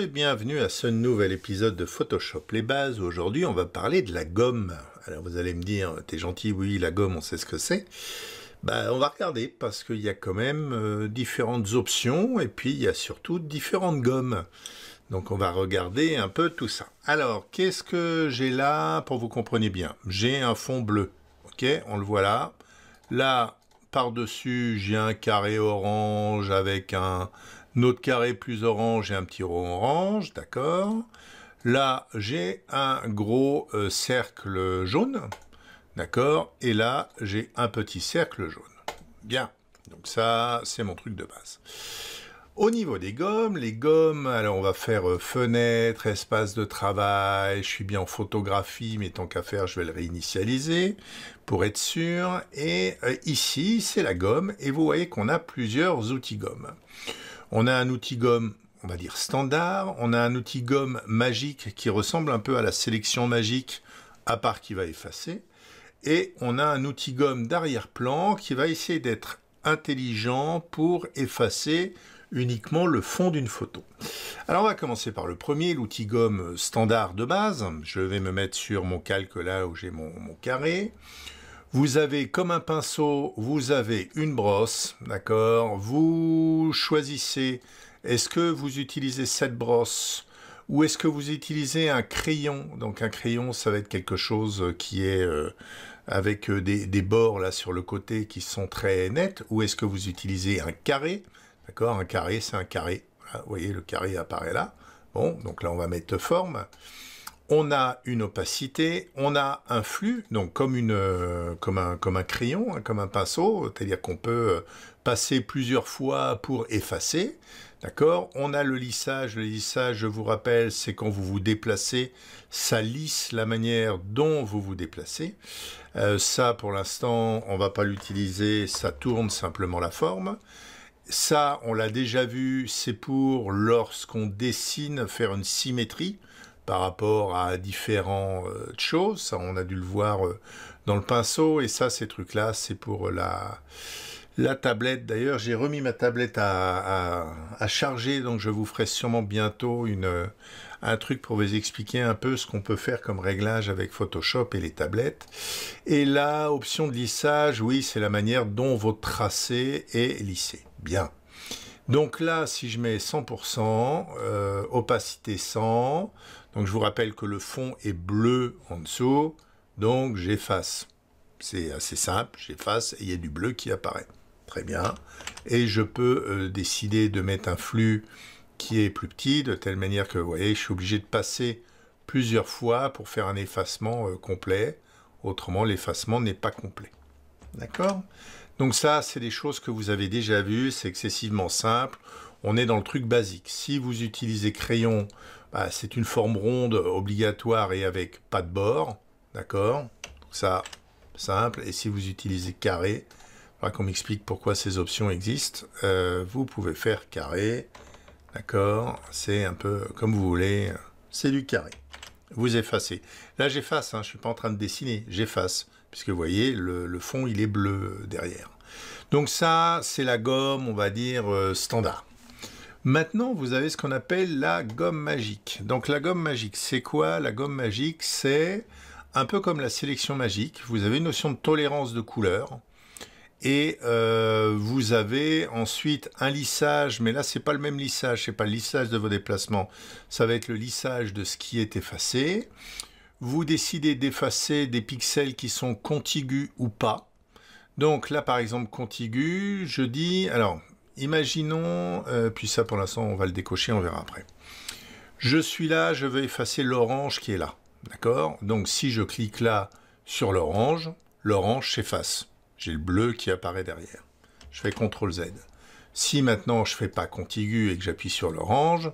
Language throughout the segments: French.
et bienvenue à ce nouvel épisode de Photoshop les bases. Aujourd'hui on va parler de la gomme. Alors vous allez me dire, t'es gentil, oui la gomme on sait ce que c'est. Bah on va regarder parce qu'il y a quand même euh, différentes options et puis il y a surtout différentes gommes. Donc on va regarder un peu tout ça. Alors qu'est-ce que j'ai là pour vous comprenez bien J'ai un fond bleu. Ok, on le voit là. Là, par-dessus, j'ai un carré orange avec un, notre carré plus orange et un petit rond orange, d'accord. Là, j'ai un gros euh, cercle jaune, d'accord. Et là, j'ai un petit cercle jaune. Bien. Donc ça, c'est mon truc de base. Au niveau des gommes, les gommes, alors on va faire euh, fenêtre, espace de travail, je suis bien en photographie, mais tant qu'à faire, je vais le réinitialiser pour être sûr. Et euh, ici, c'est la gomme, et vous voyez qu'on a plusieurs outils gommes. On a un outil gomme, on va dire standard, on a un outil gomme magique qui ressemble un peu à la sélection magique, à part qu'il va effacer, et on a un outil gomme d'arrière-plan qui va essayer d'être intelligent pour effacer uniquement le fond d'une photo. Alors on va commencer par le premier, l'outil gomme standard de base. Je vais me mettre sur mon calque là où j'ai mon, carré. Vous avez comme un pinceau, vous avez une brosse, d'accord Vous choisissez, est-ce que vous utilisez cette brosse ou est-ce que vous utilisez un crayon Donc un crayon, ça va être quelque chose qui est euh, avec euh, des, bords là sur le côté qui sont très nets. Ou est-ce que vous utilisez un carré D'accord Un carré, c'est un carré. vous voyez, le carré apparaît là. Bon, donc là, on va mettre forme on a une opacité, on a un flux, donc comme, euh, comme, un, crayon, hein, comme un pinceau, c'est-à-dire qu'on peut euh, passer plusieurs fois pour effacer, d'accord On a le lissage, le lissage, je vous rappelle, c'est quand vous vous déplacez, ça lisse la manière dont vous vous déplacez. Euh, ça, pour l'instant, on ne va pas l'utiliser, ça tourne simplement la forme. Ça, on l'a déjà vu, c'est pour lorsqu'on dessine, faire une symétrie, par rapport à différents euh, choses. on a dû le voir euh, dans le pinceau. Et ça, ces trucs-là, c'est pour la, tablette. D'ailleurs, j'ai remis ma tablette à, charger, donc je vous ferai sûrement bientôt une, euh, un truc pour vous expliquer un peu ce qu'on peut faire comme réglage avec Photoshop et les tablettes. Et là, option de lissage, oui, c'est la manière dont votre tracé est lissé. Bien. Donc là, si je mets 100%, opacité 100, donc je vous rappelle que le fond est bleu en dessous, donc j'efface. C'est assez simple, j'efface et il y a du bleu qui apparaît. Très bien. Et je peux euh, décider de mettre un flux qui est plus petit, de telle manière que, vous voyez, je suis obligé de passer plusieurs fois pour faire un effacement euh, complet. Autrement, l'effacement n'est pas complet. D'accord Donc ça, c'est des choses que vous avez déjà vues, c'est excessivement simple. On est dans le truc basique. Si vous utilisez crayon bah, c'est une forme ronde obligatoire et avec pas de bord. D'accord Ça, simple. Et si vous utilisez carré, il qu'on m'explique pourquoi ces options existent. Euh, vous pouvez faire carré. D'accord C'est un peu comme vous voulez. C'est du carré. Vous effacez. Là, j'efface. Hein, je ne suis pas en train de dessiner. J'efface. Puisque vous voyez, le, fond, il est bleu derrière. Donc ça, c'est la gomme, on va dire, euh, standard. Maintenant, vous avez ce qu'on appelle la gomme magique. Donc la gomme magique, c'est quoi La gomme magique, c'est un peu comme la sélection magique. Vous avez une notion de tolérance de couleur. Et euh, vous avez ensuite un lissage, mais là c'est pas le même lissage, c'est pas le lissage de vos déplacements, ça va être le lissage de ce qui est effacé. Vous décidez d'effacer des pixels qui sont contigus ou pas. Donc là par exemple contigu, je dis, alors imaginons, euh, puis ça pour l'instant on va le décocher, on verra après. Je suis là, je veux effacer l'orange qui est là. D'accord Donc si je clique là sur l'orange, l'orange s'efface. J'ai le bleu qui apparaît derrière. Je fais CTRL Z. Si maintenant je fais pas contigu et que j'appuie sur l'orange,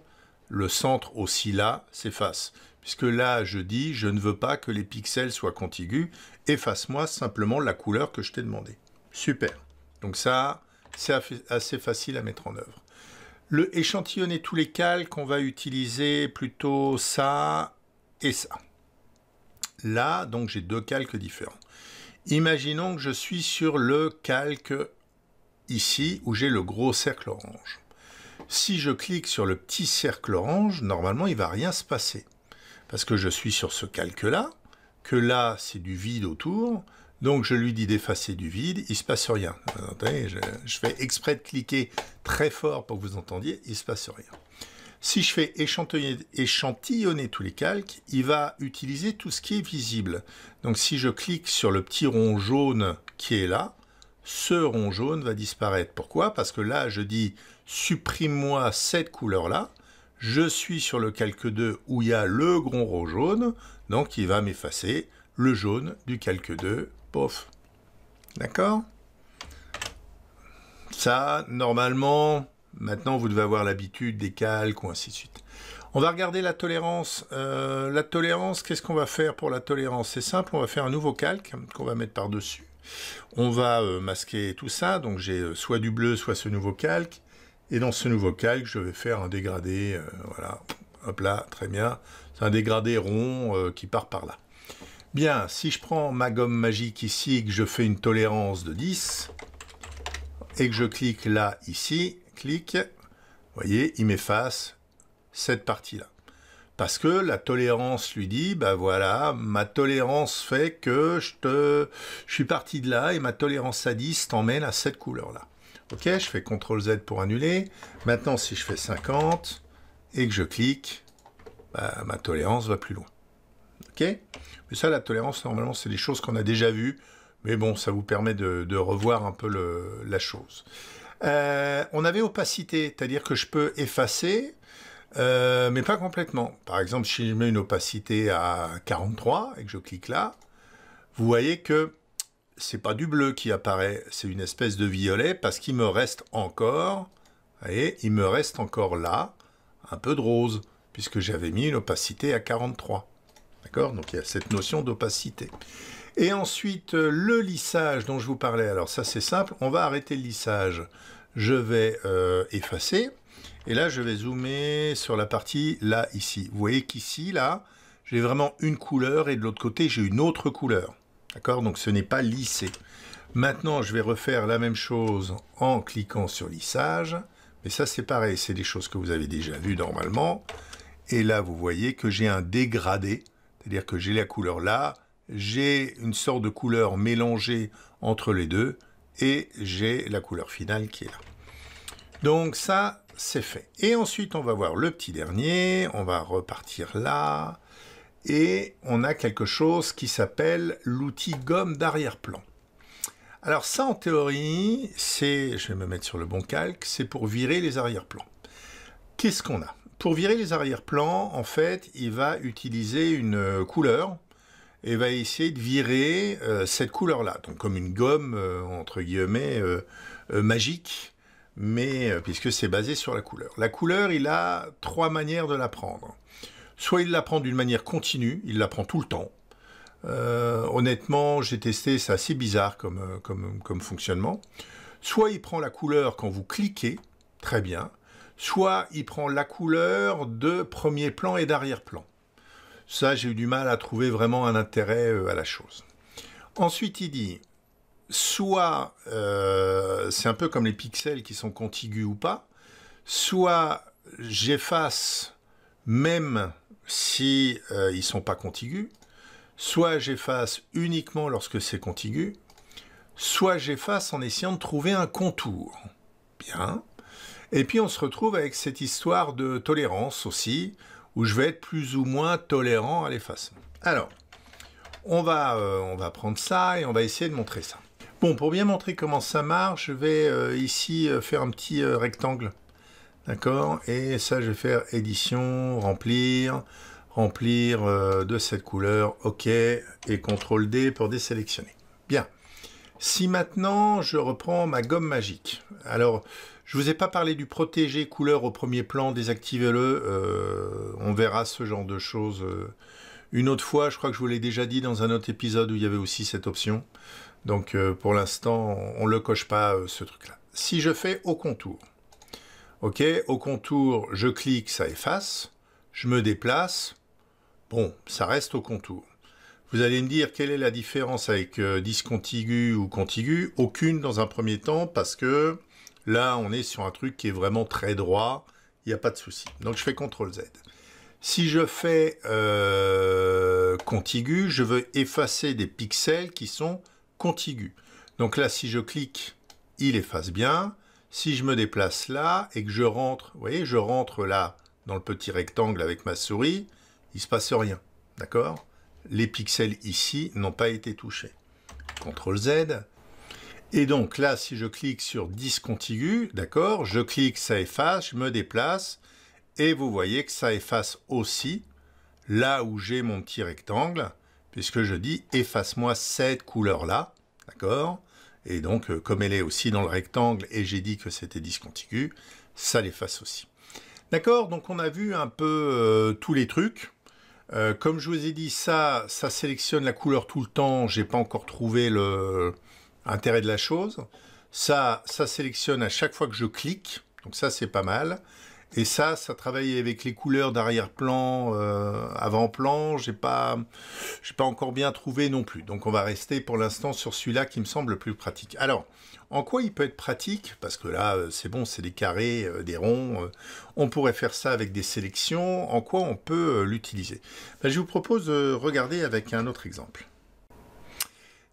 le centre aussi là s'efface. Puisque là, je dis, je ne veux pas que les pixels soient contigus, efface-moi simplement la couleur que je t'ai demandé. Super. Donc ça, c'est assez facile à mettre en œuvre. Le échantillonner tous les calques, on va utiliser plutôt ça et ça. Là, donc j'ai deux calques différents. Imaginons que je suis sur le calque ici où j'ai le gros cercle orange. Si je clique sur le petit cercle orange, normalement il va rien se passer. Parce que je suis sur ce calque-là, que là c'est du vide autour, donc je lui dis d'effacer du vide, il se passe rien. Je, fais exprès de cliquer très fort pour que vous entendiez, il se passe rien. Si je fais échantillonner, échantillonner, tous les calques, il va utiliser tout ce qui est visible. Donc si je clique sur le petit rond jaune qui est là, ce rond jaune va disparaître. Pourquoi Parce que là, je dis supprime-moi cette couleur-là. Je suis sur le calque 2 où il y a le grand rond jaune, donc il va m'effacer le jaune du calque 2 D'accord Ça, normalement, maintenant vous devez avoir l'habitude des calques ou ainsi de suite. On va regarder la tolérance. Euh, la tolérance, qu'est-ce qu'on va faire pour la tolérance C'est simple, on va faire un nouveau calque qu'on va mettre par-dessus. On va euh, masquer tout ça, donc j'ai euh, soit du bleu, soit ce nouveau calque. Et dans ce nouveau calque, je vais faire un dégradé, voilà, hop là, très bien. C'est un dégradé rond qui part par là. Bien, si je prends ma gomme magique ici et que je fais une tolérance de 10, et que je clique là, ici, clique, vous voyez, il m'efface cette partie-là. Parce que la tolérance lui dit, ben voilà, ma tolérance fait que je, te, suis parti de là et ma tolérance à 10 t'emmène à cette couleur-là. Ok, je fais CTRL Z pour annuler. Maintenant, si je fais 50 et que je clique, bah, ma tolérance va plus loin. Mais ça, la tolérance, normalement, c'est des choses qu'on a déjà vues. Mais bon, ça vous permet de, revoir un peu la chose. Euh, on avait opacité, c'est-à-dire que je peux effacer, euh, mais pas complètement. Par exemple, si je mets une opacité à 43 et que je clique là, vous voyez que c'est pas du bleu qui apparaît, c'est une espèce de violet parce qu'il me reste encore, vous voyez, il me reste encore là un peu de rose puisque j'avais mis une opacité à 43. D'accord Donc il y a cette notion d'opacité. Et ensuite, euh, le lissage dont je vous parlais. Alors ça, c'est simple. On va arrêter le lissage. Je vais euh, effacer. Et là, je vais zoomer sur la partie là, ici. Vous voyez qu'ici, là, j'ai vraiment une couleur et de l'autre côté, j'ai une autre couleur. D'accord Donc ce n'est pas lissé. Maintenant, je vais refaire la même chose en cliquant sur lissage. Mais ça, c'est pareil. C'est des choses que vous avez déjà vues normalement. Et là, vous voyez que j'ai un dégradé c'est-à-dire que j'ai la couleur là, j'ai une sorte de couleur mélangée entre les deux, et j'ai la couleur finale qui est là. Donc ça, c'est fait. Et ensuite, on va voir le petit dernier, on va repartir là, et on a quelque chose qui s'appelle l'outil gomme d'arrière-plan. Alors ça, en théorie, c'est, je vais me mettre sur le bon calque, c'est pour virer les arrière-plans. Qu'est-ce qu'on a pour virer les arrière-plans, en fait, il va utiliser une euh, couleur et va essayer de virer euh, cette couleur-là, comme une gomme, euh, entre guillemets, magique, mais puisque c'est basé sur la couleur. La couleur, il a trois manières de la prendre. Soit il la prend d'une manière continue, il la prend tout le temps. honnêtement, j'ai testé, c'est assez bizarre comme, comme fonctionnement. Soit il prend la couleur quand vous cliquez, très bien soit il prend la couleur de premier plan et d'arrière-plan. Ça, j'ai eu du mal à trouver vraiment un intérêt euh, à la chose. Ensuite, il dit, soit euh, c'est un peu comme les pixels qui sont contigus ou pas, soit j'efface même si euh, ils sont pas contigus, soit j'efface uniquement lorsque c'est contigu, soit j'efface en essayant de trouver un contour. Bien. Et puis on se retrouve avec cette histoire de tolérance aussi, où je vais être plus ou moins tolérant à l'efface. Alors, on va, euh, on va prendre ça et on va essayer de montrer ça. Bon, pour bien montrer comment ça marche, je vais euh, ici euh, faire un petit rectangle. D'accord Et ça, je vais faire édition, remplir, remplir de cette couleur, OK, et CTRL D pour désélectionner. Bien. Si maintenant je reprends ma gomme magique, alors je vous ai pas parlé du protégé couleur au premier plan, désactivez-le. Euh, on verra ce genre de choses euh. une autre fois. Je crois que je vous l'ai déjà dit dans un autre épisode où il y avait aussi cette option. Donc euh, pour l'instant, on ne le coche pas ce truc-là. Si je fais au contour, ok, au contour, je clique, ça efface, je me déplace, bon, ça reste au contour. Vous allez me dire quelle est la différence avec discontigu ou contigu Aucune dans un premier temps parce que Là, on est sur un truc qui est vraiment très droit, il n'y a pas de souci. Donc je fais CTRL Z. Si je fais euh, contigu, je veux effacer des pixels qui sont contigus. Donc là, si je clique, il efface bien. Si je me déplace là et que je rentre, vous voyez, je rentre là dans le petit rectangle avec ma souris, il ne se passe rien. D'accord Les pixels ici n'ont pas été touchés. CTRL Z, et donc là, si je clique sur Discontigu, d'accord, je clique, ça efface, je me déplace, et vous voyez que ça efface aussi là où j'ai mon petit rectangle, puisque je dis efface-moi cette couleur-là, d'accord Et donc, euh, comme elle est aussi dans le rectangle et j'ai dit que c'était Discontigu, ça l'efface aussi. D'accord Donc on a vu un peu euh, tous les trucs. Euh, comme je vous ai dit, ça, ça sélectionne la couleur tout le temps. J'ai pas encore trouvé le, Intérêt de la chose. Ça, ça sélectionne à chaque fois que je clique. Donc ça, c'est pas mal. Et ça, ça travaille avec les couleurs d'arrière-plan, euh, avant-plan. J'ai pas, j'ai pas encore bien trouvé non plus. Donc on va rester pour l'instant sur celui-là qui me semble le plus pratique. Alors, en quoi il peut être pratique Parce que là, euh, c'est bon, c'est des carrés, euh, des ronds. on pourrait faire ça avec des sélections. En quoi on peut l'utiliser ben, Je vous propose de regarder avec un autre exemple.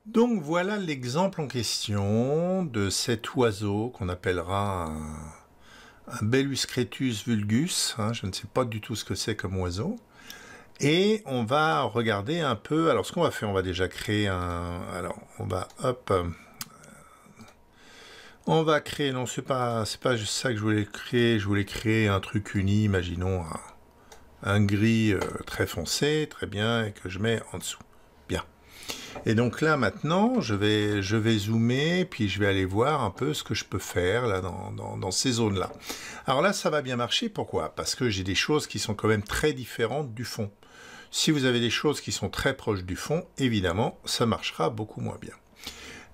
Donc voilà l'exemple en question de cet oiseau qu'on appellera un, Bellus cretus vulgus. Hein, je ne sais pas du tout ce que c'est comme oiseau. Et on va regarder un peu. Alors ce qu'on va faire, on va déjà créer un. Alors on va hop. Euh, on va créer. Non, ce pas pas juste ça que je voulais créer. Je voulais créer un truc uni. Imaginons un, gris euh, très foncé, très bien, et que je mets en dessous. Et donc là maintenant, je vais, je vais zoomer, puis je vais aller voir un peu ce que je peux faire là dans, ces zones-là. Alors là, ça va bien marcher, pourquoi Parce que j'ai des choses qui sont quand même très différentes du fond. Si vous avez des choses qui sont très proches du fond, évidemment, ça marchera beaucoup moins bien.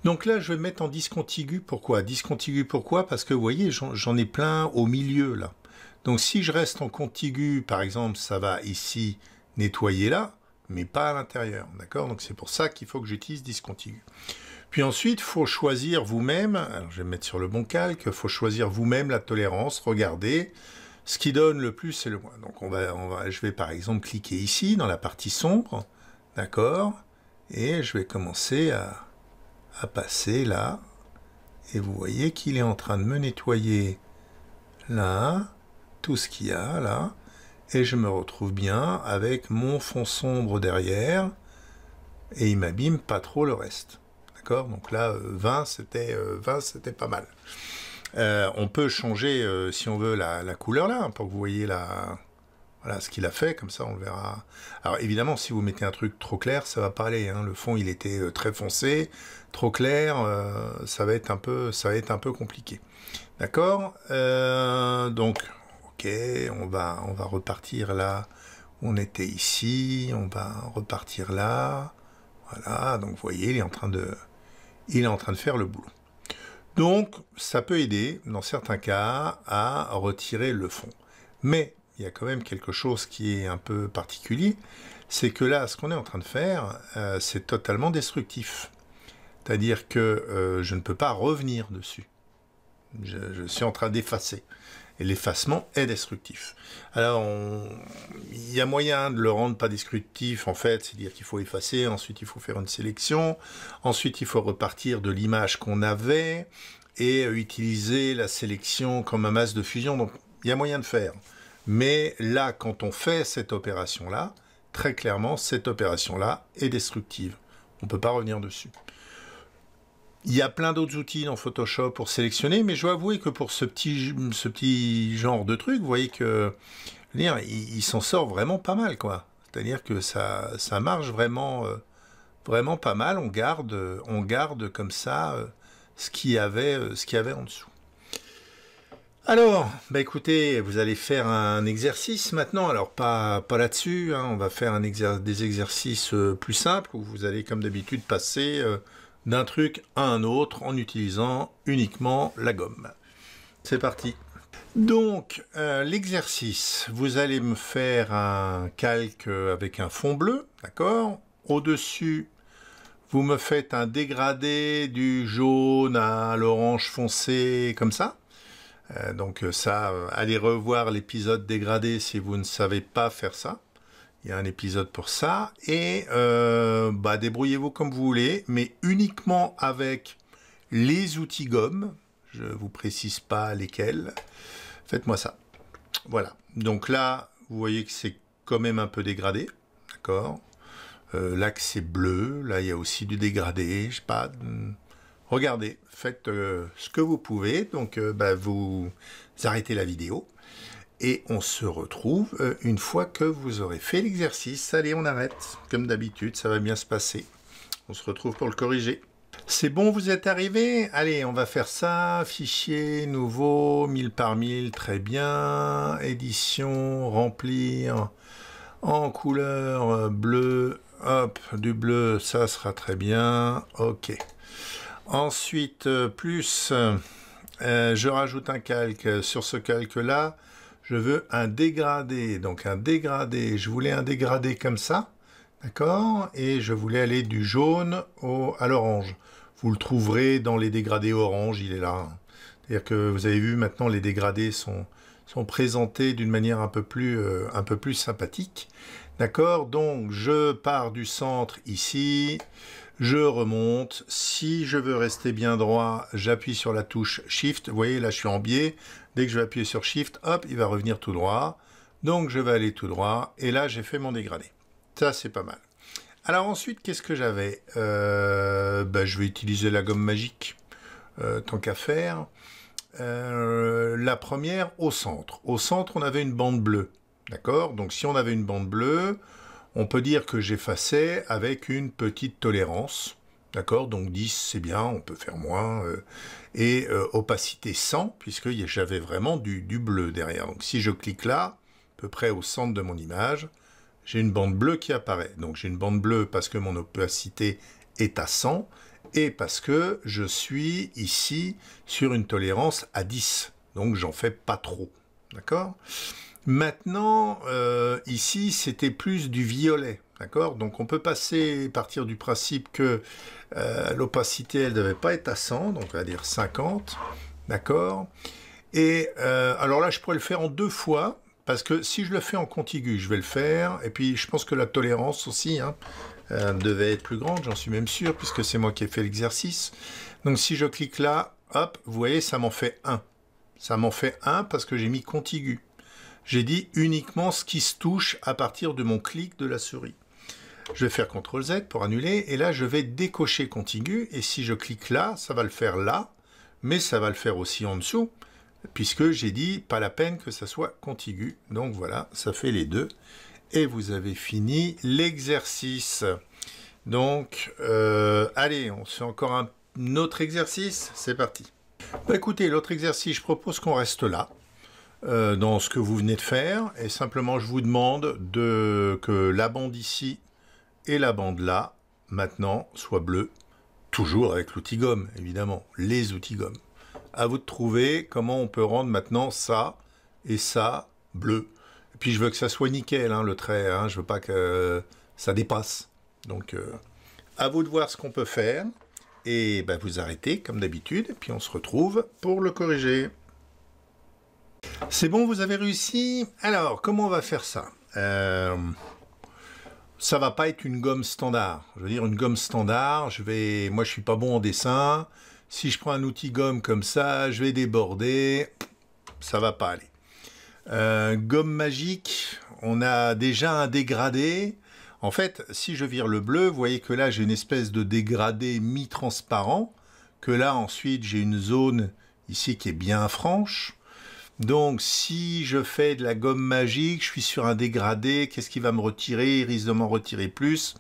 Donc là, je vais mettre en discontinu. Pourquoi Discontigu pourquoi Parce que vous voyez, j'en ai plein au milieu là. Donc si je reste en contigu, par exemple, ça va ici nettoyer là mais pas à l'intérieur. D'accord Donc c'est pour ça qu'il faut que j'utilise discontinu. Puis ensuite, faut choisir vous-même, alors je vais me mettre sur le bon calque, faut choisir vous-même la tolérance, regardez ce qui donne le plus et le moins. Donc on va, je vais par exemple cliquer ici dans la partie sombre, d'accord Et je vais commencer à, à passer là. Et vous voyez qu'il est en train de me nettoyer là, tout ce qu'il y a là et je me retrouve bien avec mon fond sombre derrière et il m'abîme pas trop le reste. D'accord Donc là, 20, euh, c'était, 20, euh, c'était pas mal. Euh, on peut changer, si on veut, la, couleur là, pour que vous voyez la, voilà, ce qu'il a fait, comme ça on le verra. Alors évidemment, si vous mettez un truc trop clair, ça va pas aller. Hein. Le fond, il était très foncé, trop clair, ça, va être un peu, ça va être un peu compliqué. D'accord Donc ok, on va, on va repartir là où on était ici, on va repartir là. Voilà, donc vous voyez, il est en train de, il est en train de faire le boulot. Donc, ça peut aider, dans certains cas, à retirer le fond. Mais il y a quand même quelque chose qui est un peu particulier, c'est que là, ce qu'on est en train de faire, euh, c'est totalement destructif. C'est-à-dire que euh, je ne peux pas revenir dessus. je suis en train d'effacer et l'effacement est destructif. Alors, il y a moyen de le rendre pas destructif, en fait, c'est-à-dire qu'il faut effacer, ensuite il faut faire une sélection, ensuite il faut repartir de l'image qu'on avait et utiliser la sélection comme un masque de fusion. Donc, il y a moyen de faire. Mais là, quand on fait cette opération-là, très clairement, cette opération-là est destructive. On ne peut pas revenir dessus. Il y a plein d'autres outils dans Photoshop pour sélectionner, mais je dois avouer que pour ce petit, ce petit genre de truc, vous voyez que il, s'en sort vraiment pas mal, quoi. C'est-à-dire que ça, ça marche vraiment, euh, vraiment pas mal. On garde, euh, on garde comme ça euh, ce qu'il y avait, ce avait en dessous. Alors, bah écoutez, vous allez faire un exercice maintenant. Alors pas, pas là-dessus. Hein. on va faire un des exercices plus simples où vous allez, comme d'habitude, passer d'un truc à un autre en utilisant uniquement la gomme. C'est parti donc, euh, l'exercice, vous allez me faire un calque avec un fond bleu, d'accord Au-dessus, vous me faites un dégradé du jaune à l'orange foncé, comme ça. Euh, donc ça, euh, allez revoir l'épisode dégradé si vous ne savez pas faire ça y a un épisode pour ça. Et euh, bah, débrouillez-vous comme vous voulez, mais uniquement avec les outils gomme Je vous précise pas lesquels. Faites-moi ça. Voilà. Donc là, vous voyez que c'est quand même un peu dégradé. D'accord euh, Là, c'est bleu. Là, il y a aussi du dégradé. Je sais pas. Regardez, faites euh, ce que vous pouvez. Donc, bah, vous arrêtez la vidéo et on se retrouve euh, une fois que vous aurez fait l'exercice. Allez, on arrête. Comme d'habitude, ça va bien se passer. On se retrouve pour le corriger. C'est bon, vous êtes arrivé Allez, on va faire ça. Fichier, nouveau, 1000 par 1000, très bien. Édition, remplir en couleur bleue. Hop, du bleu, ça sera très bien. OK. Ensuite, euh, plus, euh, je rajoute un calque sur ce calque-là je veux un dégradé. Donc un dégradé, je voulais un dégradé comme ça, d'accord Et je voulais aller du jaune au, à l'orange. Vous le trouverez dans les dégradés orange, il est là. C'est-à-dire que vous avez vu maintenant les dégradés sont, présentés d'une manière un peu plus, euh, un peu plus sympathique. D'accord Donc je pars du centre ici, je remonte. Si je veux rester bien droit, j'appuie sur la touche Shift. Vous voyez, là, je suis en biais. Dès que je vais appuyer sur Shift, hop, il va revenir tout droit. Donc, je vais aller tout droit. Et là, j'ai fait mon dégradé. Ça, c'est pas mal. Alors ensuite, qu'est-ce que j'avais euh, bah, Je vais utiliser la gomme magique, euh, tant qu'à faire. Euh, la première, au centre. Au centre, on avait une bande bleue. D'accord Donc si on avait une bande bleue, on peut dire que j'effaçais avec une petite tolérance. D'accord Donc 10, c'est bien, on peut faire moins. Euh, et euh, opacité 100, puisque j'avais vraiment du, du, bleu derrière. Donc si je clique là, à peu près au centre de mon image, j'ai une bande bleue qui apparaît. Donc j'ai une bande bleue parce que mon opacité est à 100 et parce que je suis ici sur une tolérance à 10. Donc j'en fais pas trop. D'accord Maintenant, euh, ici, c'était plus du violet. D'accord Donc on peut passer, partir du principe que euh, l'opacité, elle ne devait pas être à 100, donc on va dire 50. D'accord Et euh, alors là, je pourrais le faire en deux fois, parce que si je le fais en contigu, je vais le faire. Et puis je pense que la tolérance aussi hein, devait être plus grande, j'en suis même sûr, puisque c'est moi qui ai fait l'exercice. Donc si je clique là, hop, vous voyez, ça m'en fait 1. Ça m'en fait 1 parce que j'ai mis contigu. J'ai dit uniquement ce qui se touche à partir de mon clic de la souris. Je vais faire CTRL Z pour annuler, et là je vais décocher contigu et si je clique là, ça va le faire là, mais ça va le faire aussi en dessous, puisque j'ai dit pas la peine que ça soit contigu. Donc voilà, ça fait les deux. Et vous avez fini l'exercice. Donc, euh, allez, on fait encore un, autre exercice. C'est parti. Bah, écoutez, l'autre exercice, je propose qu'on reste là. Euh, dans ce que vous venez de faire. Et simplement, je vous demande de, que la bande ici et la bande là, maintenant, soient bleues. Toujours avec l'outil gomme, évidemment. Les outils gomme. À vous de trouver comment on peut rendre maintenant ça et ça bleu. Et puis, je veux que ça soit nickel, hein, le trait. Hein, je veux pas que ça dépasse. Donc, euh, à vous de voir ce qu'on peut faire. Et bah, vous arrêtez, comme d'habitude. Et Puis, on se retrouve pour le corriger. C'est bon, vous avez réussi. Alors, comment on va faire ça Ça euh, Ça va pas être une gomme standard. Je veux dire, une gomme standard, je vais... Moi, je suis pas bon en dessin. Si je prends un outil gomme comme ça, je vais déborder. Ça va pas aller. Euh, gomme magique, on a déjà un dégradé. En fait, si je vire le bleu, vous voyez que là, j'ai une espèce de dégradé mi-transparent. Que là, ensuite, j'ai une zone ici qui est bien franche. Donc si je fais de la gomme magique, je suis sur un dégradé, qu'est-ce qui va me retirer Il risque de m'en retirer plus.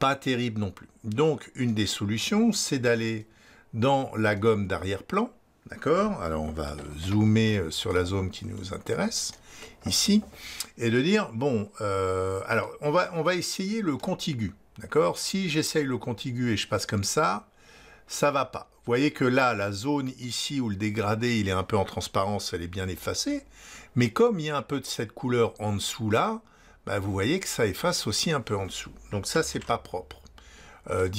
Pas terrible non plus. Donc une des solutions, c'est d'aller dans la gomme d'arrière-plan. D'accord Alors on va euh, zoomer euh, sur la zone qui nous intéresse, ici, et de dire, bon, euh, alors on va, on va essayer le contigu. D'accord Si j'essaye le contigu et je passe comme ça, ça va pas. Vous voyez que là, la zone ici où le dégradé il est un peu en transparence, elle est bien effacée, mais comme il y a un peu de cette couleur en dessous là, bah, vous voyez que ça efface aussi un peu en dessous. Donc ça, c'est pas propre. Euh,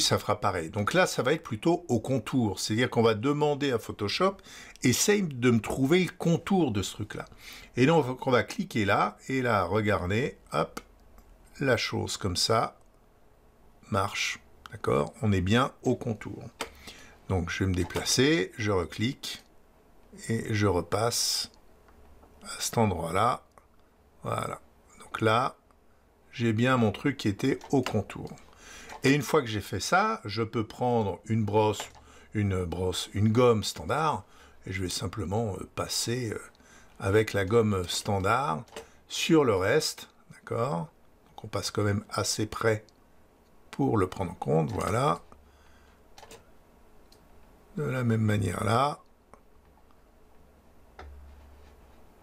ça fera pareil. Donc là, ça va être plutôt au contour. C'est-à-dire qu'on va demander à Photoshop, essaye de me trouver le contour de ce truc-là. Et donc, on va cliquer là, et là, regardez, hop, la chose comme ça marche. D'accord On est bien au contour. Donc je vais me déplacer, je reclique et je repasse à cet endroit-là. Voilà. Donc là, j'ai bien mon truc qui était au contour. Et une fois que j'ai fait ça, je peux prendre une brosse, une brosse, une gomme standard, et je vais simplement euh, passer euh, avec la gomme standard sur le reste, d'accord Donc on passe quand même assez près pour le prendre en compte. Voilà. De la même manière là.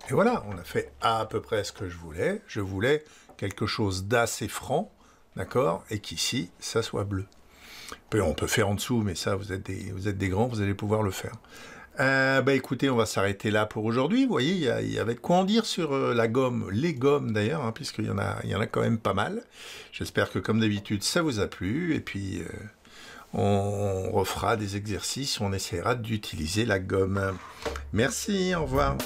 Et voilà, on a fait à peu près ce que je voulais. Je voulais quelque chose d'assez franc, d'accord Et qu'ici, ça soit bleu. On peut faire en dessous, mais ça, vous êtes des, vous êtes des grands, vous allez pouvoir le faire. Euh, bah, écoutez, on va s'arrêter là pour aujourd'hui. Vous voyez, il y, avait de quoi en dire sur euh, la gomme, les gommes d'ailleurs, hein, puisqu'il y, en a, y en a quand même pas mal. J'espère que comme d'habitude, ça vous a plu. Et puis, euh, on, refera des exercices, on essaiera d'utiliser la gomme. Merci, au revoir.